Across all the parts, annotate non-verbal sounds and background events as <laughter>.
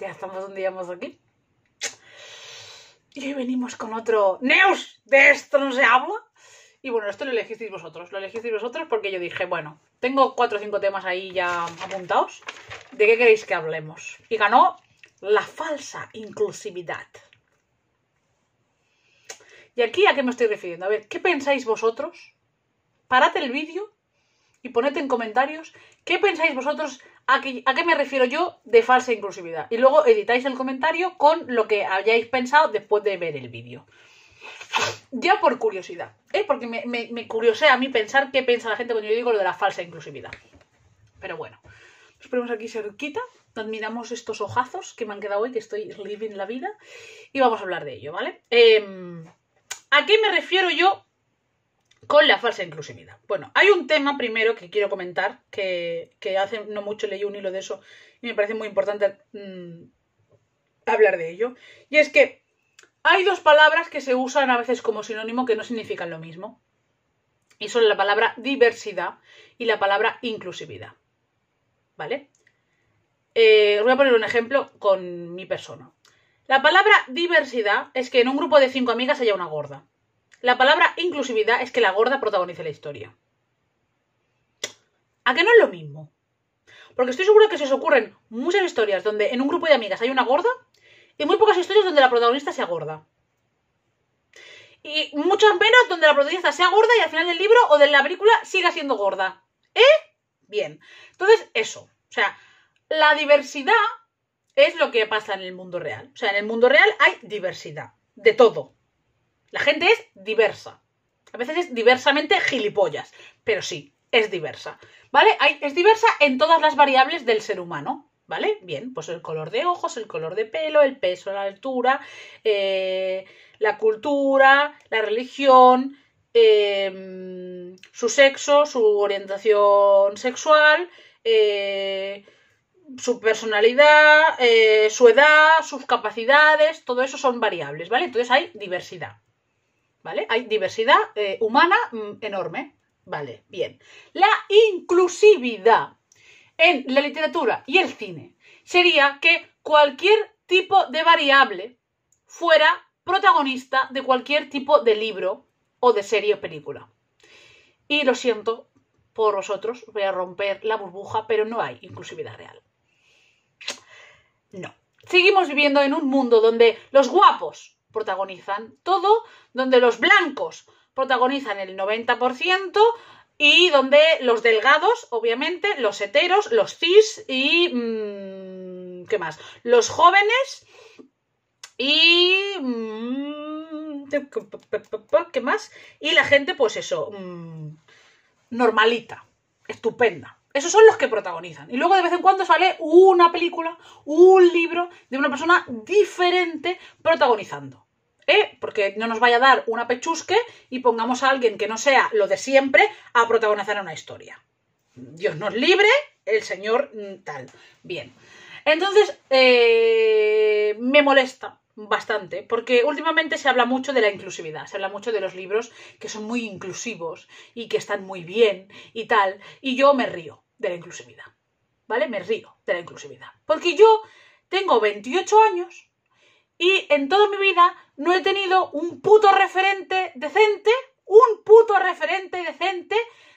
Ya estamos un día más aquí. Y hoy venimos con otro Neus. De esto no se habla. Y bueno, esto lo elegisteis vosotros. Lo elegisteis vosotros porque yo dije, bueno, tengo cuatro o cinco temas ahí ya apuntados. ¿De qué queréis que hablemos? Y ganó la falsa inclusividad. ¿Y aquí a qué me estoy refiriendo? A ver, ¿qué pensáis vosotros? Parad el vídeo y poned en comentarios qué pensáis vosotros, a qué, a qué me refiero yo de falsa inclusividad. Y luego editáis el comentario con lo que hayáis pensado después de ver el vídeo. Ya por curiosidad, ¿eh? porque me, me, a mí pensar qué piensa la gente cuando yo digo lo de la falsa inclusividad. Pero bueno, nos ponemos aquí cerquita, admiramos estos hojazos que me han quedado hoy, que estoy living la vida, y vamos a hablar de ello, ¿vale? Em, ¿A qué me refiero yo con la falsa inclusividad. Bueno, hay un tema primero que quiero comentar, que, hace no mucho leí un hilo de eso y me parece muy importante mm, hablar de ello, y es que hay dos palabras que se usan a veces como sinónimo que no significan lo mismo, y son la palabra diversidad y la palabra inclusividad. ¿Vale? Eh, os voy a poner un ejemplo con mi persona. La palabra diversidad es que en un grupo de cinco amigas haya una gorda. La palabra inclusividad es que la gorda protagonice la historia. ¿A que no es lo mismo? Porque estoy segura que se os ocurren muchas historias donde en un grupo de amigas hay una gorda y muy pocas historias donde la protagonista sea gorda. Y muchas menos donde la protagonista sea gorda y al final del libro o de la película siga siendo gorda. ¿Eh? Bien. Entonces, eso. O sea, la diversidad es lo que pasa en el mundo real. O sea, en el mundo real hay diversidad. De todo. La gente es diversa. A veces es diversamente gilipollas, pero sí, es diversa. ¿Vale? es diversa en todas las variables del ser humano. ¿Vale? Bien, pues el color de ojos, el color de pelo, el peso, la altura, eh, la cultura, la religión, eh, su sexo, su orientación sexual, eh, su personalidad, su edad, sus capacidades, todo eso son variables, ¿vale? Entonces hay diversidad. ¿vale? Hay diversidad eh, humana mm, enorme, ¿vale? Bien. La inclusividad en la literatura y el cine sería que cualquier tipo de variable fuera protagonista de cualquier tipo de libro o de serie o película. Y lo siento por vosotros, voy a romper la burbuja, pero no hay inclusividad real. No. Seguimos viviendo en un mundo donde los guapos protagonizan todo, donde los blancos protagonizan el 90% y donde los delgados, obviamente, los heteros, los cis y... Mm, ¿Qué más? Los jóvenes y... Mm, ¿Qué más? Y la gente, pues eso, mm, normalita, estupenda. Esos son los que protagonizan. Y luego de vez en cuando sale una película, un libro de una persona diferente protagonizando. ¿Eh? Porque no nos vaya a dar una pechusque y pongamos a alguien que no sea lo de siempre a protagonizar una historia. Dios nos libre, el señor mm, tal. Bien. Entonces, eh, me molesta bastante, porque últimamente se habla mucho de la inclusividad, se habla mucho de los libros que son muy inclusivos y que están muy bien y tal, y yo me río de la inclusividad. ¿Vale? Me río de la inclusividad. Porque yo tengo 28 años y en toda mi vida no he tenido un puto referente decente, un puto referente decente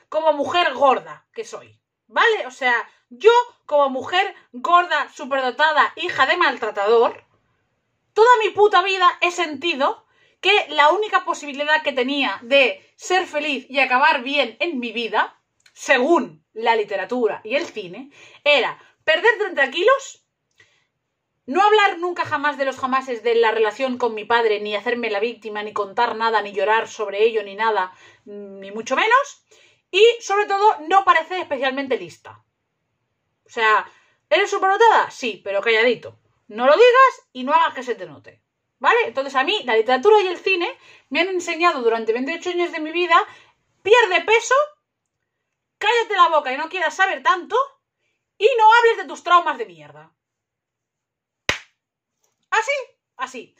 como mujer gorda que soy. ¿Vale? O sea, yo como mujer gorda, superdotada, hija de maltratador, toda mi puta vida he sentido que la única posibilidad que tenía de ser feliz y acabar bien en mi vida según la literatura y el cine, era perder 30 kilos, no hablar nunca jamás de los jamases de la relación con mi padre, ni hacerme la víctima, ni contar nada, ni llorar sobre ello, ni nada, mm, ni mucho menos, y sobre todo no parecer especialmente lista. O sea, ¿eres superdotada? Sí, pero calladito. No lo digas y no hagas que se te note. ¿Vale? Entonces a mí la literatura y el cine me han enseñado durante 28 años de mi vida, pierde peso cállate la boca y no quieras saber tanto y no hables de tus traumas de mierda. Así, así.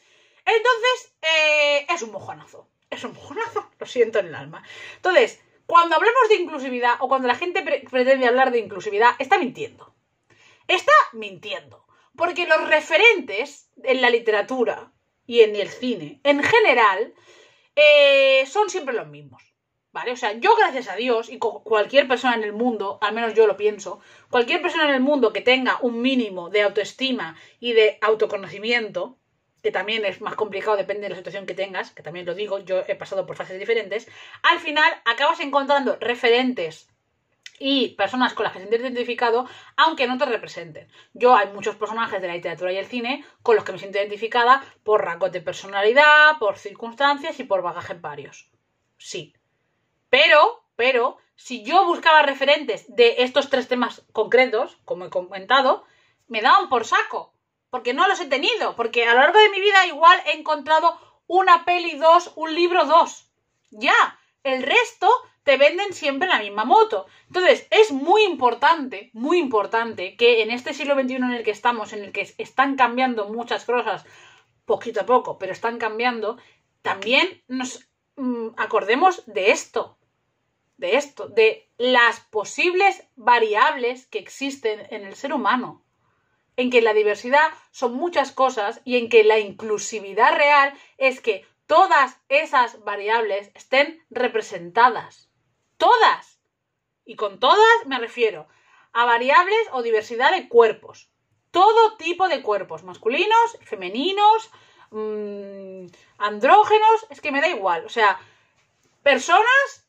Entonces, eh, es un mojonazo. Es un mojonazo, lo siento en el alma. Entonces, cuando hablamos de inclusividad o cuando la gente pretende hablar de inclusividad, está mintiendo. Está mintiendo. Porque los referentes en la literatura y en el cine, en general, eh, son siempre los mismos. ¿Vale? O sea, yo gracias a Dios y cualquier persona en el mundo, al menos yo lo pienso, cualquier persona en el mundo que tenga un mínimo de autoestima y de autoconocimiento, que también es más complicado, depende de la situación que tengas, que también lo digo, yo he pasado por fases diferentes, al final acabas encontrando referentes y personas con las que te sientes identificado, aunque no te representen. Yo hay muchos personajes de la literatura y el cine con los que me siento identificada por rango de personalidad, por circunstancias y por bagajes varios. Sí, pero, pero, si yo buscaba referentes de estos tres temas concretos, como he comentado, me daban por saco, porque no los he tenido, porque a lo largo de mi vida igual he encontrado una peli, dos, un libro, dos. Ya, el resto te venden siempre la misma moto. Entonces, es muy importante, muy importante que en este siglo XXI en el que estamos, en el que están cambiando muchas cosas, poquito a poco, pero están cambiando, también nos mm, acordemos de esto, de esto, de las posibles variables que existen en el ser humano, en que la diversidad son muchas cosas y en que la inclusividad real es que todas esas variables estén representadas. Todas. Y con todas me refiero a variables o diversidad de cuerpos. Todo tipo de cuerpos, masculinos, femeninos, mm, andrógenos, es que me da igual. O sea, personas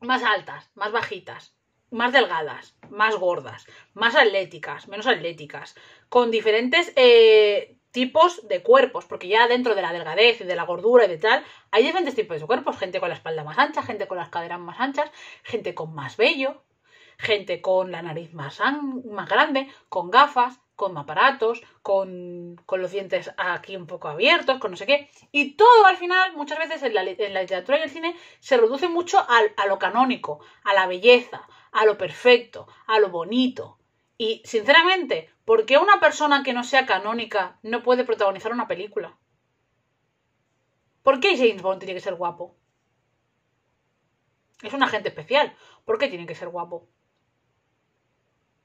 más altas, más bajitas, más delgadas, más gordas, más atléticas, menos atléticas, con diferentes eh, tipos de cuerpos, porque ya dentro de la delgadez y de la gordura y de tal, hay diferentes tipos de cuerpos, gente con la espalda más ancha, gente con las caderas más anchas, gente con más vello, gente con la nariz más, más grande, con gafas, con aparatos, con, los dientes aquí un poco abiertos, con no sé qué. Y todo al final, muchas veces en la, literatura y el cine, se reduce mucho a, a lo canónico, a la belleza, a lo perfecto, a lo bonito. Y sinceramente, ¿por qué una persona que no sea canónica no puede protagonizar una película? ¿Por qué James Bond tiene que ser guapo? Es un agente especial. ¿Por qué tiene que ser guapo?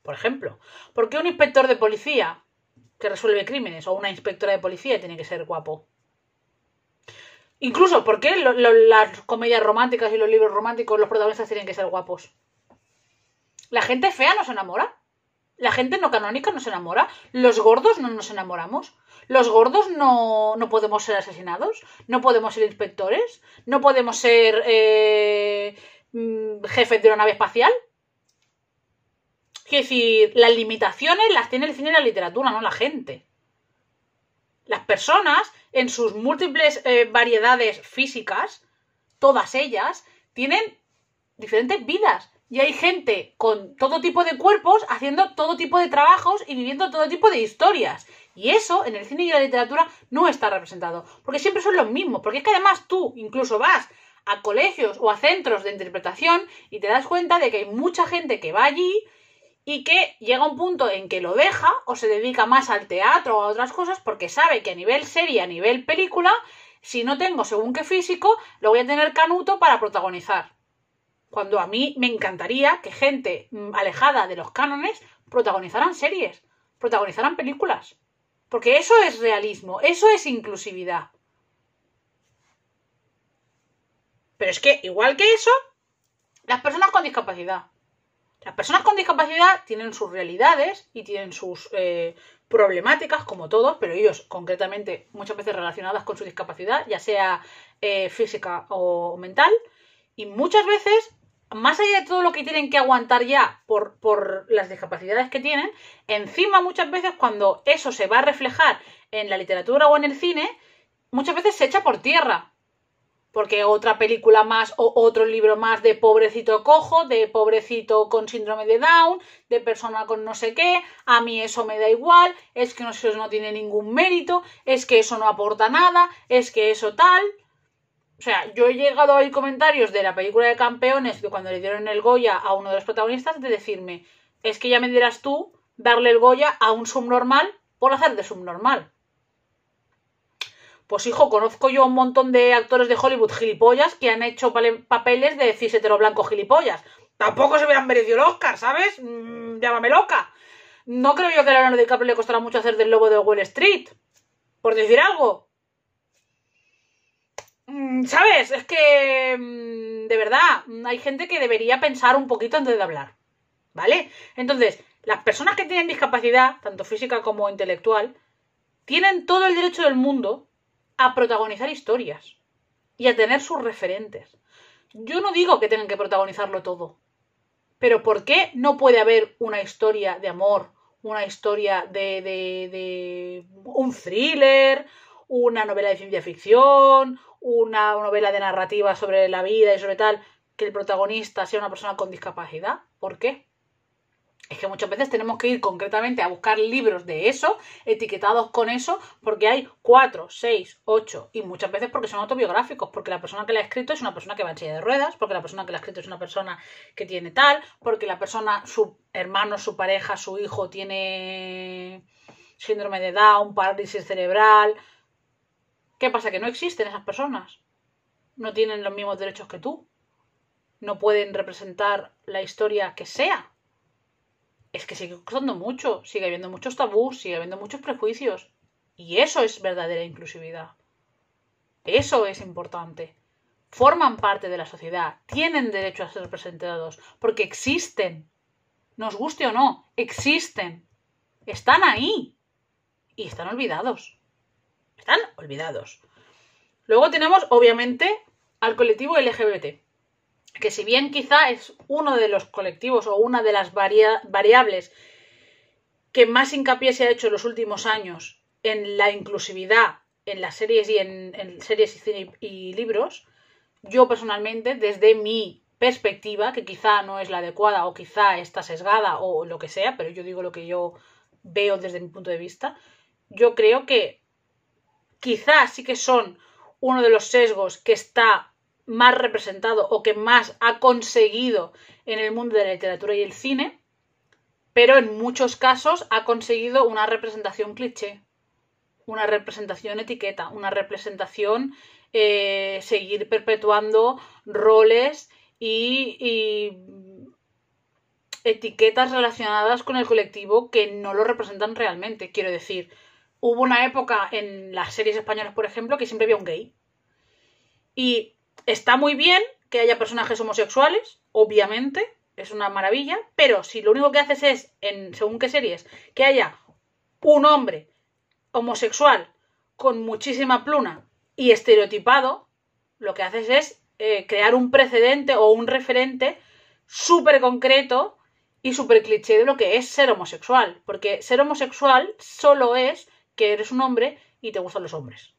por ejemplo. ¿Por qué un inspector de policía que resuelve crímenes o una inspectora de policía tiene que ser guapo? Incluso, ¿por qué las comedias románticas y los libros románticos, los protagonistas tienen que ser guapos? La gente fea no se enamora. La gente no canónica no se enamora. Los gordos no nos enamoramos. Los gordos no, no podemos ser asesinados. No podemos ser inspectores. No podemos ser eh, mm, jefes de una nave espacial que si las limitaciones las tiene el cine y la literatura, no la gente. Las personas, en sus múltiples eh, variedades físicas, todas ellas, tienen diferentes vidas. Y hay gente con todo tipo de cuerpos haciendo todo tipo de trabajos y viviendo todo tipo de historias. Y eso en el cine y la literatura no está representado. Porque siempre son los mismos. Porque es que además tú incluso vas a colegios o a centros de interpretación y te das cuenta de que hay mucha gente que va allí y que llega un punto en que lo deja o se dedica más al teatro o a otras cosas porque sabe que a nivel serie, a nivel película, si no tengo según qué físico, lo voy a tener canuto para protagonizar. Cuando a mí me encantaría que gente mm, alejada de los cánones protagonizaran series, protagonizaran películas. Porque eso es realismo, eso es inclusividad. Pero es que, igual que eso, las personas con discapacidad. Las personas con discapacidad tienen sus realidades y tienen sus eh, problemáticas, como todos, pero ellos concretamente muchas veces relacionadas con su discapacidad, ya sea eh, física o mental, y muchas veces, más allá de todo lo que tienen que aguantar ya por, por las discapacidades que tienen, encima muchas veces cuando eso se va a reflejar en la literatura o en el cine, muchas veces se echa por tierra, porque otra película más o otro libro más de pobrecito cojo, de pobrecito con síndrome de Down, de persona con no sé qué, a mí eso me da igual, es que no, eso no tiene ningún mérito, es que eso no aporta nada, es que eso tal. O sea, yo he llegado a oír comentarios de la película de campeones cuando le dieron el Goya a uno de los protagonistas de decirme, es que ya me dirás tú darle el Goya a un subnormal por hacer de subnormal. Pues hijo, conozco yo un montón de actores de Hollywood gilipollas que han hecho papeles de cisetero blanco gilipollas. Tampoco se hubieran merecido el Oscar, ¿sabes? Mm, llámame loca. No creo yo que a Leonardo DiCaprio le costará mucho hacer del lobo de Wall Street. Por decir algo. Mm, ¿Sabes? Es que... Mm, de verdad, hay gente que debería pensar un poquito antes de hablar. ¿Vale? Entonces, las personas que tienen discapacidad, tanto física como intelectual, tienen todo el derecho del mundo a protagonizar historias y a tener sus referentes. Yo no digo que tengan que protagonizarlo todo, pero ¿por qué no puede haber una historia de amor, una historia de, de, de un thriller, una novela de ciencia ficción, una novela de narrativa sobre la vida y sobre tal, que el protagonista sea una persona con discapacidad? ¿Por qué? es que muchas veces tenemos que ir concretamente a buscar libros de eso, etiquetados con eso, porque hay cuatro seis ocho y muchas veces porque son autobiográficos, porque la persona que la ha escrito es una persona que va en silla de ruedas, porque la persona que la ha escrito es una persona que tiene tal, porque la persona, su hermano, su pareja, su hijo tiene síndrome de Down, parálisis cerebral. ¿Qué pasa? Que no existen esas personas. No tienen los mismos derechos que tú. No pueden representar la historia que sea es que sigue costando mucho, sigue habiendo muchos tabús, sigue habiendo muchos prejuicios. Y eso es verdadera inclusividad. Eso es importante. Forman parte de la sociedad, tienen derecho a ser representados, porque existen. Nos guste o no, existen. Están ahí. Y están olvidados. Están olvidados. Luego tenemos, obviamente, al colectivo LGBT que si bien quizá es uno de los colectivos o una de las variables que más hincapié se ha hecho en los últimos años en la inclusividad en las series y en, series y, y libros, yo personalmente, desde mi perspectiva, que quizá no es la adecuada o quizá está sesgada o lo que sea, pero yo digo lo que yo veo desde mi punto de vista, yo creo que quizá sí que son uno de los sesgos que está más representado o que más ha conseguido en el mundo de la literatura y el cine, pero en muchos casos ha conseguido una representación cliché, una representación etiqueta, una representación eh, seguir perpetuando roles y, y, etiquetas relacionadas con el colectivo que no lo representan realmente. Quiero decir, hubo una época en las series españolas, por ejemplo, que siempre había un gay. Y está muy bien que haya personajes homosexuales, obviamente, es una maravilla, pero si lo único que haces es, en según qué series, que haya un hombre homosexual con muchísima pluma y estereotipado, lo que haces es eh, crear un precedente o un referente súper concreto y súper cliché de lo que es ser homosexual, porque ser homosexual solo es que eres un hombre y te gustan los hombres.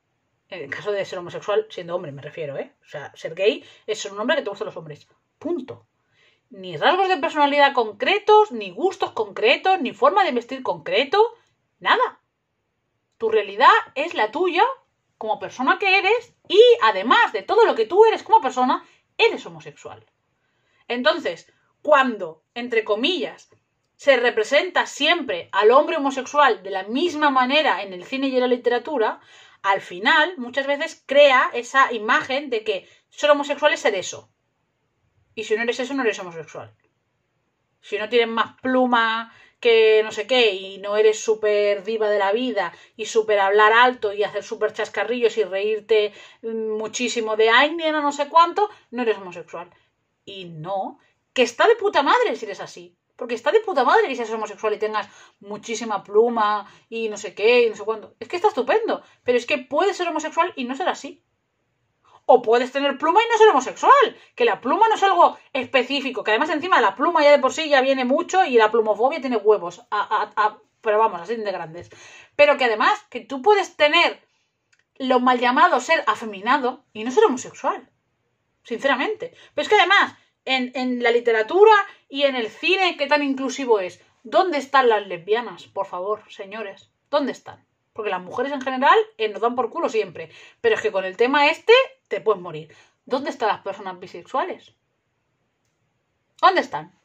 En el caso de ser homosexual, siendo hombre, me refiero, ¿eh? O sea, ser gay es ser un hombre que te gustan los hombres. Punto. Ni rasgos de personalidad concretos, ni gustos concretos, ni forma de vestir concreto, nada. Tu realidad es la tuya como persona que eres y además de todo lo que tú eres como persona, eres homosexual. Entonces, cuando, entre comillas, se representa siempre al hombre homosexual de la misma manera en el cine y en la literatura, al final muchas veces crea esa imagen de que ser homosexual es ser eso. Y si no eres eso, no eres homosexual. Si no tienes más pluma que no sé qué y no eres súper diva de la vida y súper hablar alto y hacer súper chascarrillos y reírte mm, muchísimo de o no sé cuánto, no eres homosexual. Y no, que está de puta madre si eres así. Porque está de puta madre que seas homosexual y tengas muchísima pluma y no sé qué y no sé cuándo. Es que está estupendo. Pero es que puedes ser homosexual y no ser así. O puedes tener pluma y no ser homosexual. Que la pluma no es algo específico. Que además encima la pluma ya de por sí ya viene mucho y la plumofobia tiene huevos. pero vamos, así de grandes. Pero que además que tú puedes tener lo mal llamado ser afeminado y no ser homosexual. Sinceramente. Pero es que además en la literatura y en el cine, ¿qué tan inclusivo es? ¿Dónde están las lesbianas? Por favor, señores, ¿dónde están? Porque las mujeres en general eh, nos dan por culo siempre. Pero es que con el tema este te puedes morir. ¿Dónde están las personas bisexuales? ¿Dónde están?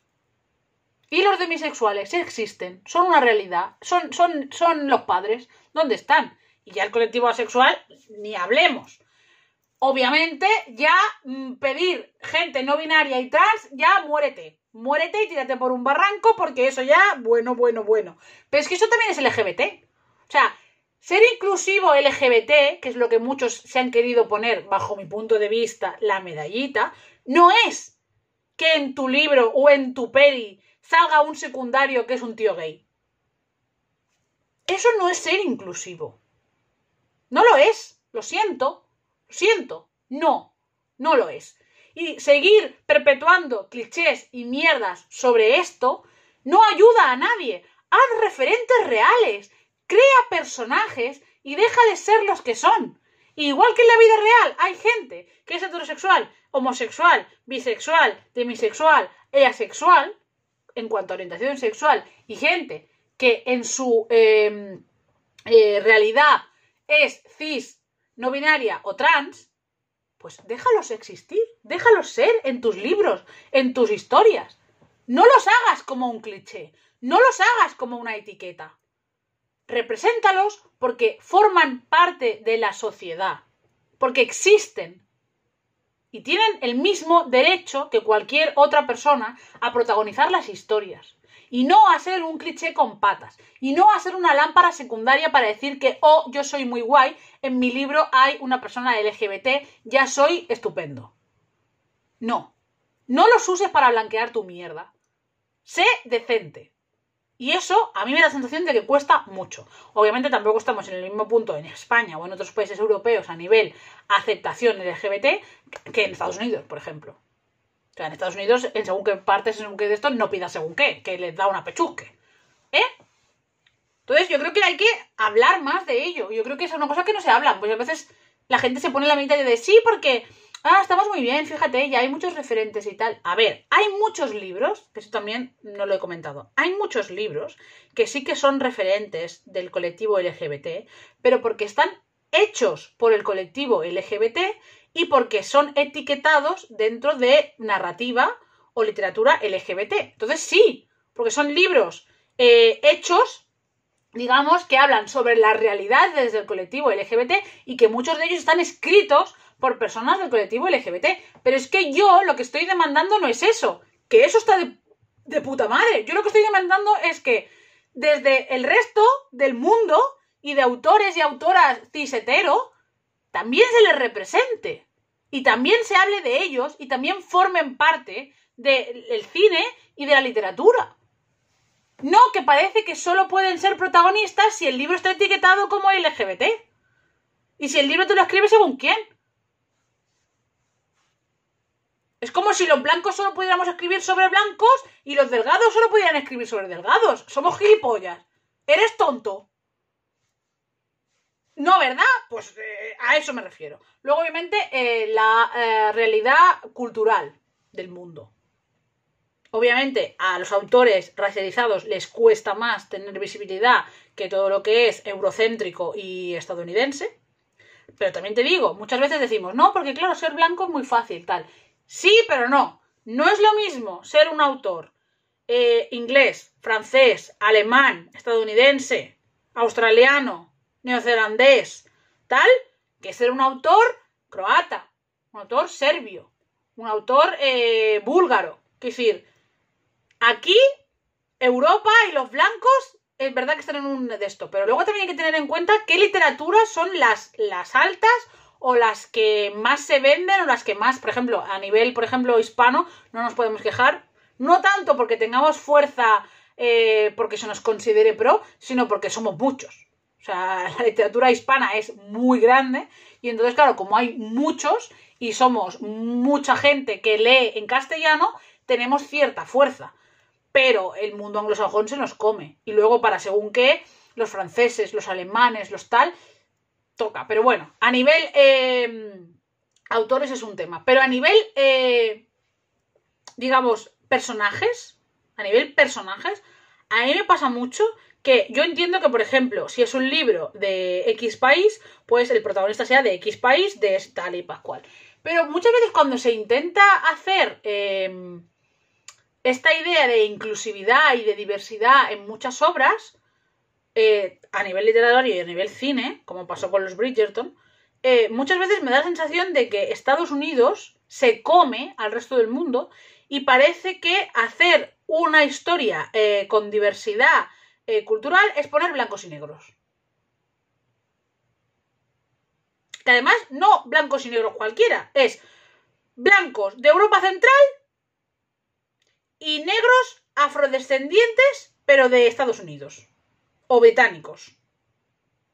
Y los demisexuales existen, son una realidad, son, son, son los padres. ¿Dónde están? Y ya el colectivo asexual, ni hablemos. Obviamente, ya mm, pedir gente no binaria y trans, ya muérete muérete y tírate por un barranco porque eso ya, bueno, bueno, bueno. Pero es que eso también es LGBT. O sea, ser inclusivo LGBT, que es lo que muchos se han querido poner, bajo mi punto de vista, la medallita, no es que en tu libro o en tu peli salga un secundario que es un tío gay. Eso no es ser inclusivo. No lo es. Lo siento. Lo siento. No. No lo es y seguir perpetuando clichés y mierdas sobre esto no ayuda a nadie. Haz referentes reales, crea personajes y deja de ser los que son. Igual que en la vida real hay gente que es heterosexual, homosexual, bisexual, demisexual asexual, en cuanto a orientación sexual, y gente que en su em, eh, realidad es cis, no binaria o trans, pues déjalos existir, déjalos ser en tus libros, en tus historias. No los hagas como un cliché, no los hagas como una etiqueta. Represéntalos porque forman parte de la sociedad, porque existen y tienen el mismo derecho que cualquier otra persona a protagonizar las historias y no hacer un cliché con patas y no hacer una lámpara secundaria para decir que, oh, yo soy muy guay, en mi libro hay una persona LGBT, ya soy estupendo. No, no los uses para blanquear tu mierda. Sé decente. Y eso a mí me da la sensación de que cuesta mucho. Obviamente tampoco estamos en el mismo punto en España o en otros países europeos a nivel aceptación LGBT que en Estados Unidos, por ejemplo. O sea, en Estados Unidos, en según qué partes, en según qué de esto, no pida según qué, que les da una pechusque. ¿Eh? Entonces yo creo que hay que hablar más de ello. Yo creo que es una cosa que no se habla. Pues a veces la gente se pone en la y de sí, porque ah, estamos muy bien, fíjate, ya hay muchos referentes y tal. A ver, hay muchos libros, que eso también no lo he comentado, hay muchos libros que sí que son referentes del colectivo LGBT, pero porque están hechos por el colectivo LGBT y porque son etiquetados dentro de narrativa o literatura LGBT. Entonces sí, porque son libros eh, hechos, digamos, que hablan sobre la realidad desde el colectivo LGBT y que muchos de ellos están escritos por personas del colectivo LGBT. Pero es que yo lo que estoy demandando no es eso, que eso está de, de puta madre. Yo lo que estoy demandando es que desde el resto del mundo y de autores y autoras cisetero también se les represente y también se hable de ellos y también formen parte del cine y de la literatura. No, que parece que solo pueden ser protagonistas si el libro está etiquetado como LGBT. Y si el libro te lo escribes según quién. Es como si los blancos solo pudiéramos escribir sobre blancos y los delgados solo pudieran escribir sobre delgados. Somos gilipollas. Eres tonto. No, ¿verdad? Pues eh, a eso me refiero. Luego, obviamente, eh, la eh, realidad cultural del mundo. Obviamente, a los autores racializados les cuesta más tener visibilidad que todo lo que es eurocéntrico y estadounidense. Pero también te digo, muchas veces decimos, no, porque claro, ser blanco es muy fácil, tal. Sí, pero no. No es lo mismo ser un autor inglés, francés, alemán, estadounidense, australiano, neozelandés, tal que ser un autor croata, un autor serbio, un autor eh, búlgaro. Es decir, aquí Europa y los blancos es verdad que están en un de esto, pero luego también hay que tener en cuenta qué literaturas son las, las altas o las que más se venden o las que más, por ejemplo, a nivel, por ejemplo, hispano, no nos podemos quejar. No tanto porque tengamos fuerza, eh, porque se nos considere pro, sino porque somos muchos. O sea, <laughs> la literatura hispana es muy grande y entonces, claro, como hay muchos y somos mucha gente que lee en castellano, tenemos cierta fuerza. Pero el mundo anglosajón se nos come. Y luego, para según qué, los franceses, los alemanes, los tal, toca. Pero bueno, a nivel em, autores es un tema. Pero a nivel, eh, digamos, personajes, a nivel personajes, a mí me pasa mucho que yo entiendo que, por ejemplo, si es un libro de X país, pues el protagonista sea de X país, de tal y pascual. Pero muchas veces cuando se intenta hacer em, esta idea de inclusividad y de diversidad en muchas obras, eh, a nivel literario y a nivel cine, como pasó con los Bridgerton, eh, muchas veces me da la sensación de que Estados Unidos se come al resto del mundo y parece que hacer una historia eh, con diversidad eh, cultural es poner blancos y negros. Que además, no blancos y negros cualquiera, es blancos de Europa Central y negros afrodescendientes, pero de Estados Unidos. O británicos.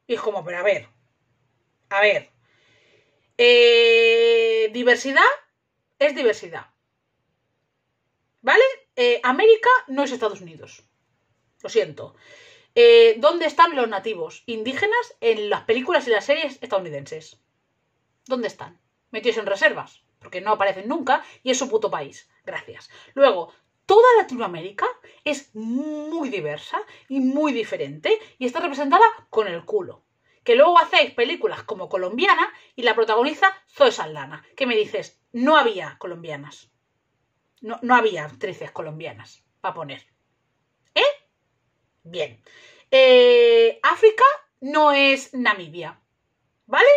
Y como, pero a ver, a ver. Eh, diversidad es diversidad. ¿Vale? Eh, América no es Estados Unidos. Lo siento. Eh, ¿Dónde están los nativos indígenas en las películas y las series estadounidenses? ¿Dónde están? Metidos en reservas, porque no aparecen nunca y es su puto país. Gracias. Luego, toda Latinoamérica es muy diversa y muy diferente y está representada con el culo. Que luego hacéis películas como Colombiana y la protagoniza Zoe Saldana, que me dices, no había colombianas. No, había actrices colombianas para poner. Bien. Eh, África no es Namibia, ¿vale?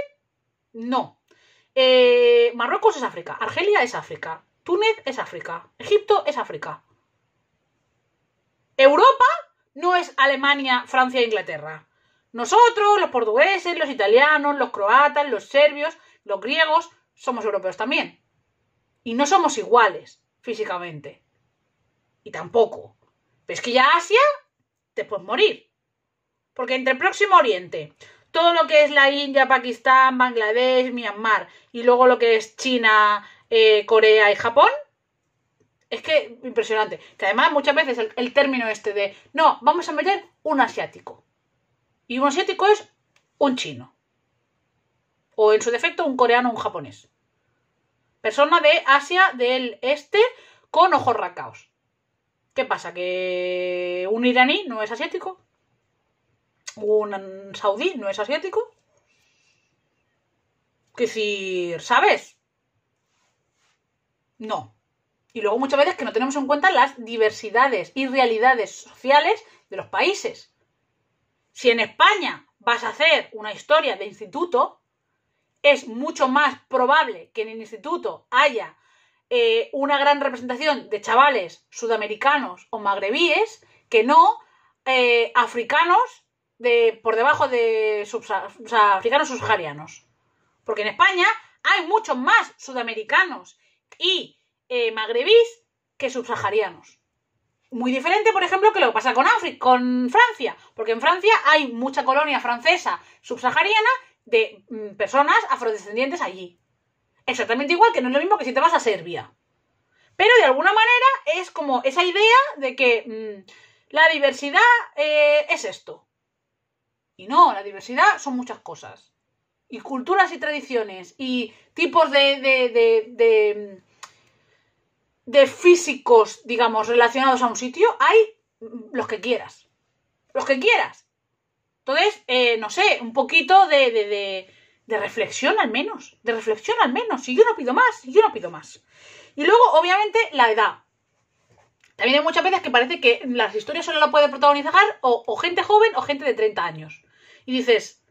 No. Eh, Marruecos es África, Argelia es África, Túnez es África, Egipto es África. Europa no es Alemania, Francia e Inglaterra. Nosotros, los portugueses, los italianos, los croatas, los serbios, los griegos, somos europeos también. Y no somos iguales físicamente. Y tampoco. Pesquilla ya Asia te morir. Porque entre el Próximo Oriente, todo lo que es la India, Pakistán, Bangladesh, Myanmar, y luego lo que es China, eh, Corea y Japón, es que impresionante. Que además muchas veces el, término este de, no, vamos a meter un asiático. Y un asiático es un chino. O en su defecto un coreano o un japonés. Persona de Asia del Este con ojos racaos. ¿Qué pasa? ¿Que un iraní no es asiático? ¿Un saudí no es asiático? Que decir, ¿sabes? No. Y luego muchas veces que no tenemos en cuenta las diversidades y realidades sociales de los países. Si en España vas a hacer una historia de instituto, es mucho más probable que en el instituto haya eh, una gran representación de chavales sudamericanos o magrebíes que no eh, africanos de, por debajo de africanos subsaharianos. Porque en España hay muchos más sudamericanos y eh, magrebíes que subsaharianos. Muy diferente, por ejemplo, que lo que pasa con, África, con Francia, porque en Francia hay mucha colonia francesa subsahariana de mm, personas afrodescendientes allí exactamente igual, que no es lo mismo que si te vas a Serbia. Pero de alguna manera es como esa idea de que mm, la diversidad eh, es esto. Y no, la diversidad son muchas cosas. Y culturas y tradiciones y tipos de, de, de, físicos, digamos, relacionados a un sitio, hay mm, los que quieras. Los que quieras. Entonces, eh, no sé, un poquito de, de reflexión al menos, de reflexión al menos, Si yo no pido más, y yo no pido más. Y luego, obviamente, la edad. También hay muchas veces que parece que las historias solo la puede protagonizar o, o, gente joven o gente de 30 años. Y dices,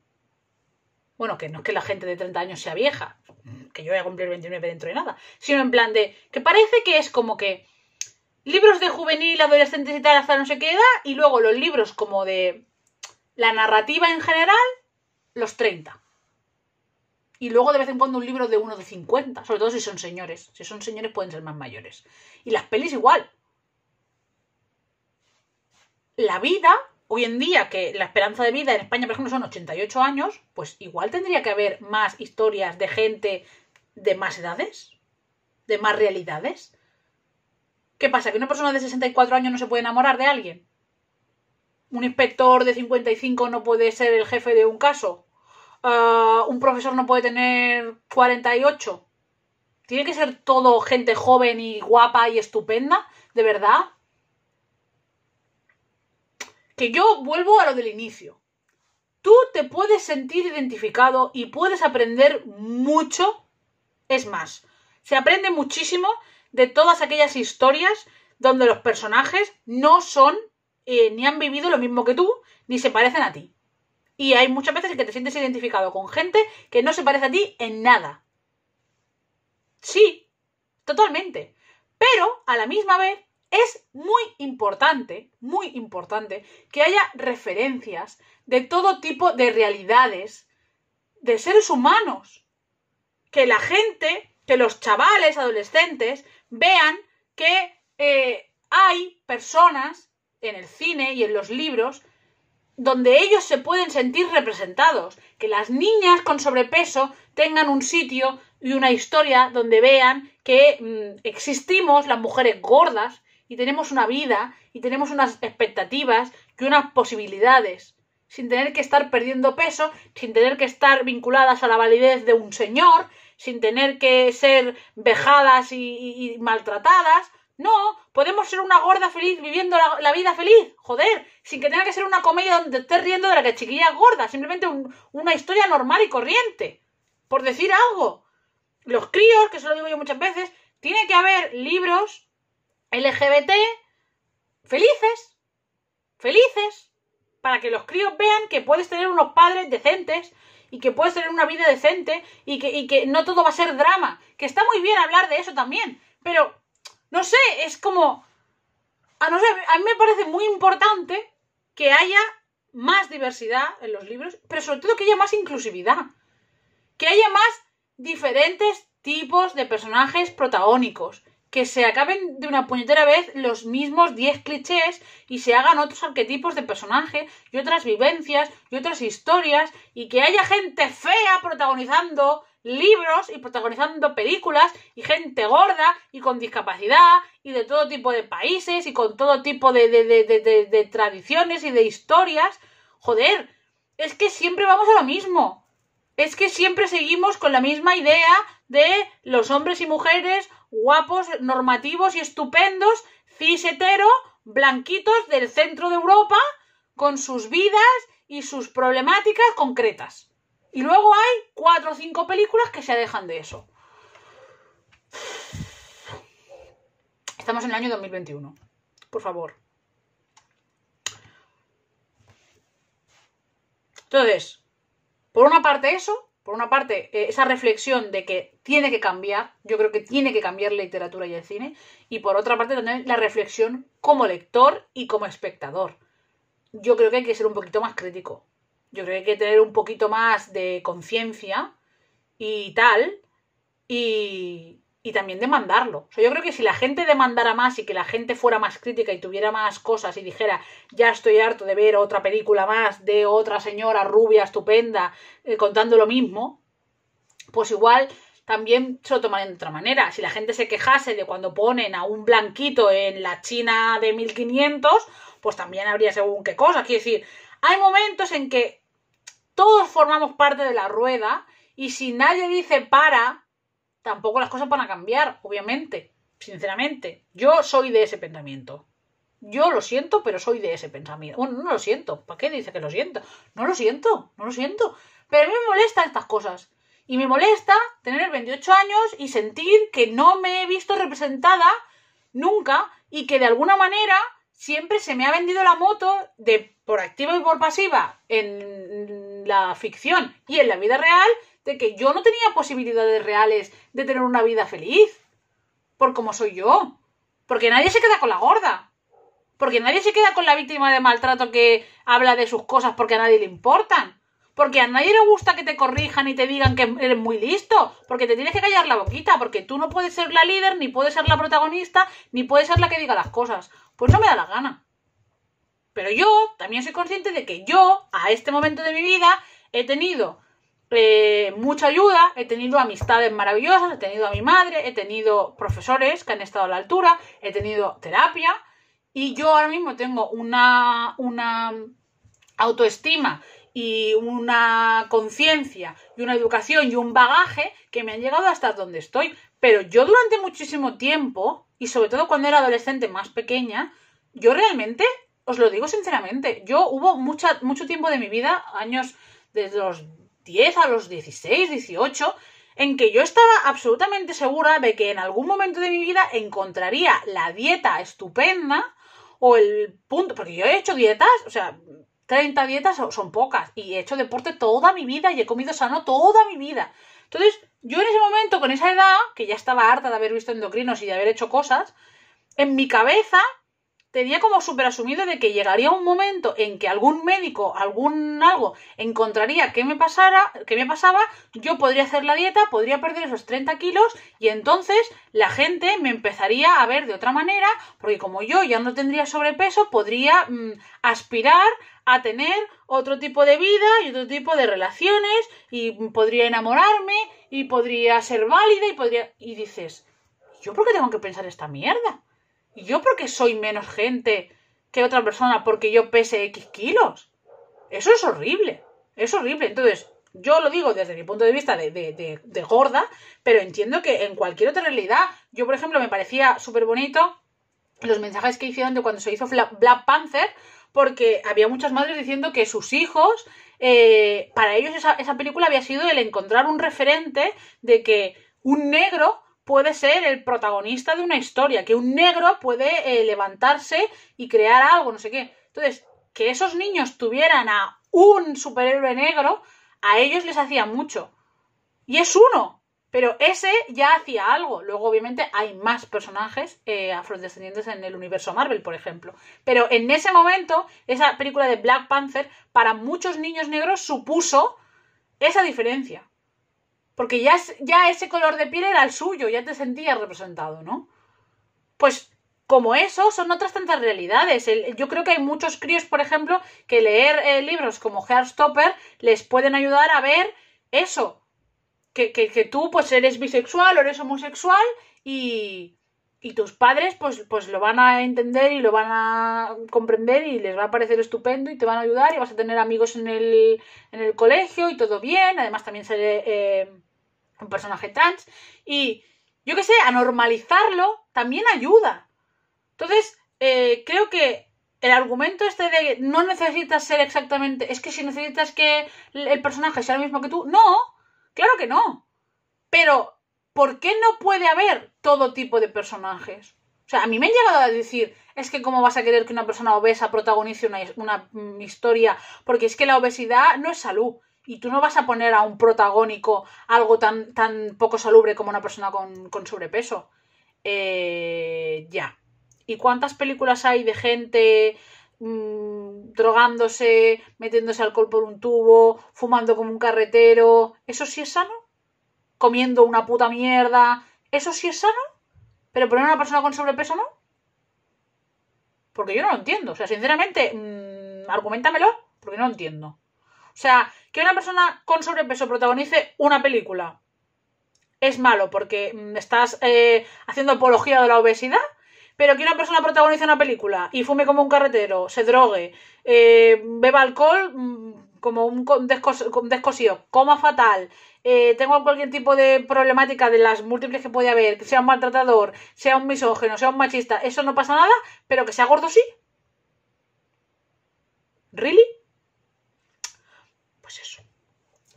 bueno, que no es que la gente de 30 años sea vieja, que yo voy a cumplir 29 dentro de nada, sino en plan de que parece que es como que libros de juvenil, adolescentes y tal hasta no sé qué edad, y luego los libros como de la narrativa en general, los 30. Y luego de vez en cuando un libro de uno de 50, sobre todo si son señores. Si son señores pueden ser más mayores. Y las pelis igual. La vida, hoy en día, que la esperanza de vida en España, por ejemplo, son 88 años, pues igual tendría que haber más historias de gente de más edades, de más realidades. ¿Qué pasa? ¿Que una persona de 64 años no se puede enamorar de alguien? ¿Un inspector de 55 no puede ser el jefe de un caso? Ah, un profesor no puede tener 48? ¿Tiene que ser todo gente joven y guapa y estupenda? ¿De verdad? Que yo vuelvo a lo del inicio. Tú te puedes sentir identificado y puedes aprender mucho. Es más, se aprende muchísimo de todas aquellas historias donde los personajes no son eh, ni han vivido lo mismo que tú, ni se parecen a ti. Y hay muchas veces que te sientes identificado con gente que no se parece a ti en nada. Sí, totalmente. Pero a la misma vez es muy importante, muy importante, que haya referencias de todo tipo de realidades de seres humanos. Que la gente, que los chavales, adolescentes, vean que eh, hay personas en el cine y en los libros donde ellos se pueden sentir representados, que las niñas con sobrepeso tengan un sitio y una historia donde vean que mm, existimos las mujeres gordas y tenemos una vida y tenemos unas expectativas y unas posibilidades, sin tener que estar perdiendo peso, sin tener que estar vinculadas a la validez de un señor, sin tener que ser vejadas y maltratadas, no, podemos ser una gorda feliz viviendo la, vida feliz, joder, sin que tenga que ser una comedia donde estés riendo de la que chiquilla gorda, simplemente una historia normal y corriente, por decir algo. Los críos, que se lo digo yo muchas veces, tiene que haber libros LGBT felices, felices, para que los críos vean que puedes tener unos padres decentes y que puedes tener una vida decente y que, y que no todo va a ser drama, que está muy bien hablar de eso también, pero no sé, es como. A, no a mí me parece muy importante que haya más diversidad en los libros, pero sobre todo que haya más inclusividad. Que haya más diferentes tipos de personajes protagónicos. Que se acaben de una puñetera vez los mismos 10 clichés y se hagan otros arquetipos de personaje y otras vivencias y otras historias y que haya gente fea protagonizando libros y protagonizando películas y gente gorda y con discapacidad y de todo tipo de países y con todo tipo de, de, de, tradiciones y de historias. Joder, es que siempre vamos a lo mismo. Es que siempre seguimos con la misma idea de los hombres y mujeres guapos, normativos y estupendos, cis blanquitos del centro de Europa, con sus vidas y sus problemáticas concretas. Y luego hay cuatro o cinco películas que se dejan de eso. Estamos en el año 2021. Por favor. Entonces, por una parte eso, por una parte eh, esa reflexión de que tiene que cambiar, yo creo que tiene que cambiar la literatura y el cine, y por otra parte también la reflexión como lector y como espectador. Yo creo que hay que ser un poquito más crítico yo creo que hay que tener un poquito más de conciencia y tal, y, y también demandarlo. yo creo que si la gente demandara más y que la gente fuera más crítica y tuviera más cosas y dijera, ya estoy harto de ver otra película más de otra señora rubia estupenda eh, contando lo mismo, pues igual también se lo tomarían de otra manera. Si la gente se quejase de cuando ponen a un blanquito en la China de 1500, pues también habría según qué cosa. Quiero decir, hay momentos en que todos formamos parte de la rueda y si nadie dice para, tampoco las cosas van a cambiar, obviamente, sinceramente. Yo soy de ese pensamiento. Yo lo siento, pero soy de ese pensamiento. Bueno, no lo siento. ¿Para qué dice que lo siento? No lo siento, no lo siento. Pero a mí me molestan estas cosas. Y me molesta tener 28 años y sentir que no me he visto representada nunca y que de alguna manera siempre se me ha vendido la moto de por activa y por pasiva en la ficción y en la vida real de que yo no tenía posibilidades reales de tener una vida feliz por como soy yo, porque nadie se queda con la gorda, porque nadie se queda con la víctima de maltrato que habla de sus cosas porque a nadie le importan, porque a nadie le gusta que te corrijan y te digan que eres muy listo, porque te tienes que callar la boquita, porque tú no puedes ser la líder, ni puedes ser la protagonista, ni puedes ser la que diga las cosas. Pues no me da la gana. Pero yo también soy consciente de que yo, a este momento de mi vida, he tenido eh, mucha ayuda, he tenido amistades maravillosas, he tenido a mi madre, he tenido profesores que han estado a la altura, he tenido terapia y yo ahora mismo tengo una, una autoestima y una conciencia y una educación y un bagaje que me han llegado hasta donde estoy. Pero yo durante muchísimo tiempo, y sobre todo cuando era adolescente más pequeña, yo realmente, os lo digo sinceramente, yo hubo mucho tiempo de mi vida, años desde los 10 a los 16, 18, en que yo estaba absolutamente segura de que en algún momento de mi vida encontraría la dieta estupenda o el punto, porque yo he hecho dietas, o sea, 30 dietas son pocas y he hecho deporte toda mi vida y he comido sano toda mi vida. Entonces, yo en ese momento, con esa edad, que ya estaba harta de haber visto endocrinos y de haber hecho cosas, en mi cabeza tenía como súper asumido de que llegaría un momento en que algún médico, algún algo, encontraría qué me, pasara, qué me pasaba, yo podría hacer la dieta, podría perder esos 30 kilos y entonces la gente me empezaría a ver de otra manera, porque como yo ya no tendría sobrepeso, podría mm, aspirar a tener otro tipo de vida y otro tipo de relaciones y podría enamorarme y podría ser válida y podría... Y dices, ¿yo por qué tengo que pensar esta mierda? ¿Y yo por qué soy menos gente que otra persona porque yo pese X kilos? Eso es horrible, es horrible. Entonces, yo lo digo desde mi punto de vista de, de, de gorda, pero entiendo que en cualquier otra realidad, yo por ejemplo me parecía súper bonito los mensajes que hicieron de cuando se hizo Black Panther porque había muchas madres diciendo que sus hijos, eh, para ellos esa, película había sido el encontrar un referente de que un negro puede ser el protagonista de una historia, que un negro puede eh, levantarse y crear algo, no sé qué. Entonces, que esos niños tuvieran a un superhéroe negro, a ellos les hacía mucho. Y es uno. Pero ese ya hacía algo. Luego, obviamente, hay más personajes eh, afrodescendientes en el universo Marvel, por ejemplo. Pero en ese momento, esa película de Black Panther, para muchos niños negros, supuso esa diferencia. Porque ya, ese color de piel era el suyo, ya te sentías representado, ¿no? Pues como eso, son otras tantas realidades. yo creo que hay muchos críos, por ejemplo, que leer eh, libros como Heartstopper les pueden ayudar a ver eso que, tú pues eres bisexual o eres homosexual y, tus padres pues, pues lo van a entender y lo van a comprender y les va a parecer estupendo y te van a ayudar y vas a tener amigos en el, en el colegio y todo bien. Además también ser eh, un personaje trans. Y yo qué sé, a normalizarlo también ayuda. Entonces, eh, creo que el argumento este de que no necesitas ser exactamente, es que si necesitas que el personaje sea el mismo que tú, no, Claro que no. Pero, ¿por qué no puede haber todo tipo de personajes? O sea, a mí me han llegado a decir, es que cómo vas a querer que una persona obesa protagonice una, historia, porque es que la obesidad no es salud. Y tú no vas a poner a un protagónico algo tan, tan poco salubre como una persona con, con sobrepeso. Eh, ya. ¿Y cuántas películas hay de gente Mm, drogándose, metiéndose alcohol por un tubo, fumando como un carretero, ¿eso sí es sano? ¿Comiendo una puta mierda? ¿Eso sí es sano? ¿Pero poner a una persona con sobrepeso no? Porque yo no lo entiendo. O sea, sinceramente, mmm, argumentamelo, porque no lo entiendo. O sea, que una persona con sobrepeso protagonice una película es malo porque mm, estás eh, haciendo apología de la obesidad pero que una persona protagonice una película y fume como un carretero, se drogue, eh, beba alcohol mm, como un descosido, coma fatal, eh, tengo tenga cualquier tipo de problemática de las múltiples que puede haber, que sea un maltratador, sea un misógeno, sea un machista, eso no pasa nada, pero que sea gordo sí. ¿Really? Pues eso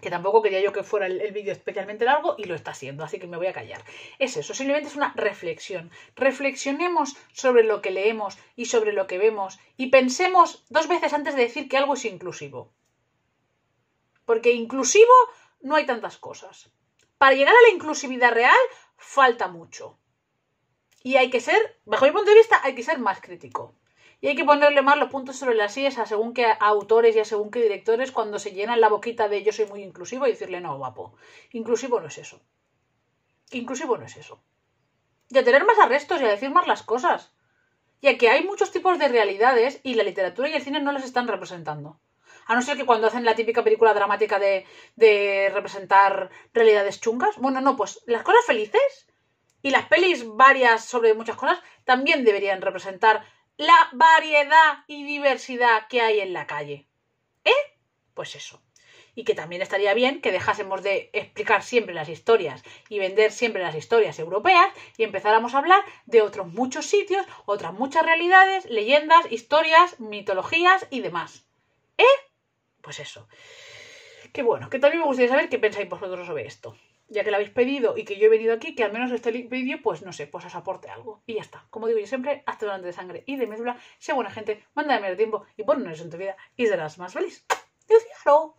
que tampoco quería yo que fuera el, vídeo especialmente largo y lo está haciendo, así que me voy a callar. Es eso, simplemente es una reflexión. Reflexionemos sobre lo que leemos y sobre lo que vemos y pensemos dos veces antes de decir que algo es inclusivo. Porque inclusivo no hay tantas cosas. Para llegar a la inclusividad real falta mucho. Y hay que ser, bajo mi punto de vista, hay que ser más crítico. Y hay que ponerle más los puntos sobre las sillas a según que autores y a según que directores cuando se llenan la boquita de yo soy muy inclusivo y decirle no, guapo. Inclusivo no es eso. Inclusivo no es eso. Y a tener más arrestos y a decir más las cosas. Ya que hay muchos tipos de realidades y la literatura y el cine no las están representando. A no ser que cuando hacen la típica película dramática de, de representar realidades chungas. Bueno, no, pues las cosas felices y las pelis varias sobre muchas cosas también deberían representar la variedad y diversidad que hay en la calle. ¿Eh? Pues eso. Y que también estaría bien que dejásemos de explicar siempre las historias y vender siempre las historias europeas y empezáramos a hablar de otros muchos sitios, otras muchas realidades, leyendas, historias, mitologías y demás. ¿Eh? Pues eso. Qué bueno, que también me gustaría saber qué pensáis vosotros sobre esto ya que lo habéis pedido y que yo he venido aquí, que al menos este vídeo, pues no sé, pues os aporte algo. Y ya está. Como digo yo siempre, hazte donante de sangre y de médula, sea buena gente, mándame el tiempo y ponnos en tu vida y serás más feliz. ¡Yo